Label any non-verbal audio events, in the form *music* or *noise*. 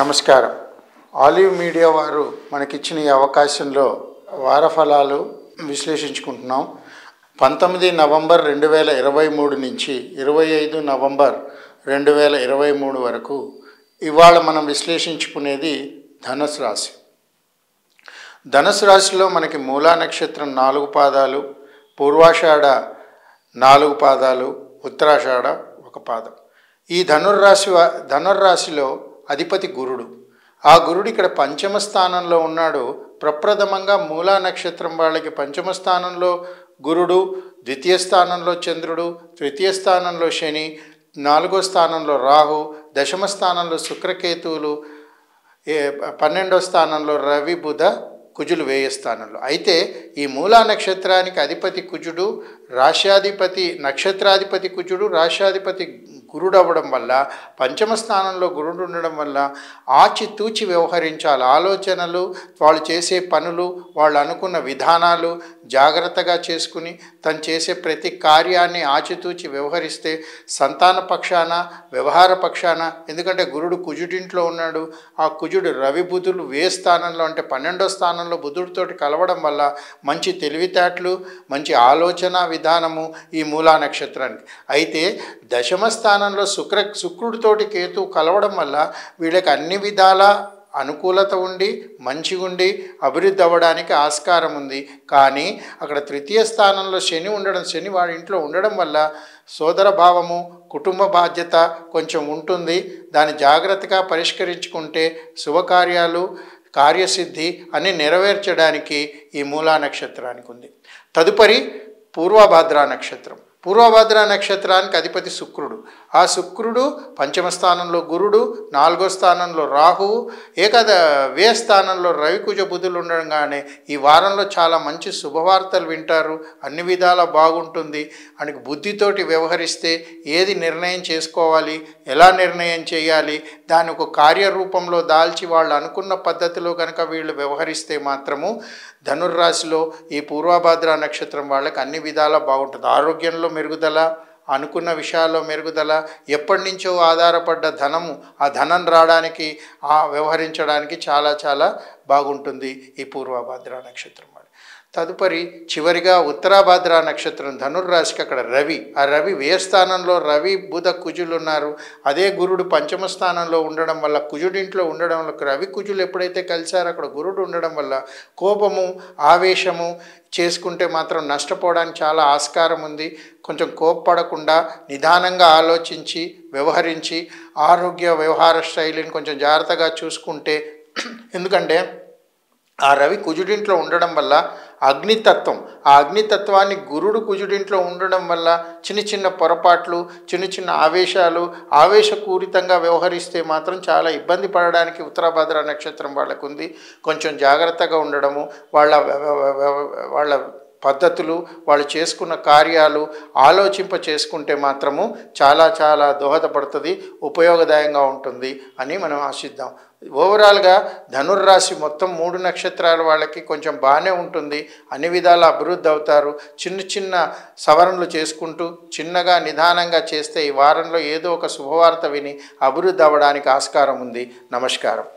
నమస్కారం olive media వారు మనకిచ్చిన ఈ అవకాశంలో వారఫలాలు విశ్లేషించుకుంటున్నాం పంతొమ్మిది నవంబర్ రెండు వేల ఇరవై మూడు నుంచి ఇరవై ఐదు నవంబర్ రెండు వేల ఇరవై మూడు వరకు ఇవాళ మనం విశ్లేషించుకునేది ధనుసు రాశి ధనుసు రాశిలో మనకి మూలా నక్షత్రం నాలుగు పాదాలు పూర్వాషాఢ నాలుగు పాదాలు ఉత్తరాషాఢ ఒక పాదం ఈ ధనుర్రాశి ధనుర్రాశిలో అధిపతి గురుడు ఆ గురుడు ఇక్కడ పంచమ స్థానంలో ఉన్నాడు ప్రప్రథమంగా మూలా నక్షత్రం వాళ్ళకి పంచమ స్థానంలో గురుడు ద్వితీయ స్థానంలో చంద్రుడు తృతీయ స్థానంలో శని నాలుగో స్థానంలో రాహు దశమ స్థానంలో శుక్రకేతువులు పన్నెండో స్థానంలో రవి బుధ కుజులు వేయ స్థానంలో అయితే ఈ మూలా నక్షత్రానికి అధిపతి కుజుడు రాశ్యాధిపతి నక్షత్రాధిపతి కుజుడు రాశ్యాధిపతి గురుడు అవ్వడం వల్ల పంచమ స్థానంలో గురుడు ఉండడం వల్ల ఆచితూచి వ్యవహరించాలి ఆలోచనలు వాళ్ళు చేసే పనులు వాళ్ళు అనుకున్న విధానాలు జాగ్రత్తగా చేసుకుని తను చేసే ప్రతి కార్యాన్ని ఆచితూచి వ్యవహరిస్తే సంతాన పక్షాన వ్యవహార పక్షాన ఎందుకంటే గురుడు కుజుడింట్లో ఉన్నాడు ఆ కుజుడు రవి బుధులు వే స్థానంలో అంటే పన్నెండో స్థానంలో బుధుడితోటి కలవడం వల్ల మంచి తెలివితేటలు మంచి ఆలోచన విధానము ఈ మూలా నక్షత్రానికి అయితే దశమ స్థానం స్థానంలో శుక్ర శుక్రుడితోటి కేతు కలవడం వల్ల వీళ్ళకి అన్ని విధాల అనుకూలత ఉండి మంచిగుండి అభివృద్ధి అవ్వడానికి ఆస్కారం ఉంది కానీ అక్కడ తృతీయ స్థానంలో శని ఉండడం శని వాడి ఇంట్లో ఉండడం వల్ల సోదర భావము కుటుంబ బాధ్యత కొంచెం ఉంటుంది దాన్ని జాగ్రత్తగా పరిష్కరించుకుంటే శుభకార్యాలు కార్యసిద్ధి అని నెరవేర్చడానికి ఈ మూలా నక్షత్రానికి ఉంది తదుపరి పూర్వభాద్రా నక్షత్రం పూర్వభద్ర నక్షత్రానికి అధిపతి శుక్రుడు ఆ శుక్రుడు పంచమ స్థానంలో గురుడు నాలుగో స్థానంలో రాహువు ఏకద వే స్థానంలో రవికుజ బుధులు ఉండగానే ఈ వారంలో చాలా మంచి శుభవార్తలు వింటారు అన్ని విధాలా బాగుంటుంది అని బుద్ధితోటి వ్యవహరిస్తే ఏది నిర్ణయం చేసుకోవాలి ఎలా నిర్ణయం చేయాలి దాని ఒక కార్యరూపంలో దాల్చి వాళ్ళు అనుకున్న పద్ధతిలో కనుక వీళ్ళు వ్యవహరిస్తే మాత్రము ధనుర్రాశిలో ఈ పూర్వభద్ర నక్షత్రం వాళ్ళకి అన్ని విధాలా బాగుంటుంది ఆరోగ్యంలో మెరుగుదల అనుకున్న విషయాల్లో మెరుగుదల ఎప్పటి నుంచో ఆధారపడ్డ ధనము ఆ ధనం రావడానికి వ్యవహరించడానికి చాలా చాలా బాగుంటుంది ఈ పూర్వభద్ర నక్షత్రం తదుపరి చివరిగా ఉత్తరాభాద్ర నక్షత్రం ధనుర్రాశికి అక్కడ రవి ఆ రవి వ్యయ స్థానంలో రవి బుధ కుజులు ఉన్నారు అదే గురుడు పంచమ స్థానంలో ఉండడం వల్ల కుజుడింట్లో ఉండడం వల్ల రవి కుజులు ఎప్పుడైతే కలిశారో అక్కడ గురుడు ఉండడం వల్ల కోపము ఆవేశము చేసుకుంటే మాత్రం నష్టపోవడానికి చాలా ఆస్కారం ఉంది కొంచెం కోప్పడకుండా నిదానంగా ఆలోచించి వ్యవహరించి ఆరోగ్య వ్యవహార శైలిని కొంచెం జాగ్రత్తగా చూసుకుంటే *clears throat* ఎందుకంటే ఆ రవి కుజుడింట్లో ఉండడం వల్ల అగ్నితత్వం ఆ అగ్నితత్వాన్ని గురుడు కుజుడింట్లో ఉండడం వల్ల చిన్న చిన్న పొరపాట్లు చిన్న చిన్న ఆవేశాలు ఆవేశపూరితంగా వ్యవహరిస్తే మాత్రం చాలా ఇబ్బంది పడడానికి ఉత్తరాభద్ర నక్షత్రం వాళ్ళకు ఉంది కొంచెం జాగ్రత్తగా ఉండడము వాళ్ళ వాళ్ళ పద్ధతులు వాళ్ళు చేసుకున్న కార్యాలు ఆలోచింప చేసుకుంటే మాత్రము చాలా చాలా దోహదపడుతుంది ఉపయోగదాయంగా ఉంటుంది అని మనం ఆశిద్దాం ఓవరాల్గా ధనుర్రాశి మొత్తం మూడు నక్షత్రాల వాళ్ళకి కొంచెం బాగానే ఉంటుంది అన్ని విధాలు అభివృద్ధి అవుతారు చిన్న చిన్న సవరణలు చేసుకుంటూ చిన్నగా నిదానంగా చేస్తే ఈ వారంలో ఏదో ఒక శుభవార్త విని అభివృద్ధి అవ్వడానికి ఆస్కారం ఉంది నమస్కారం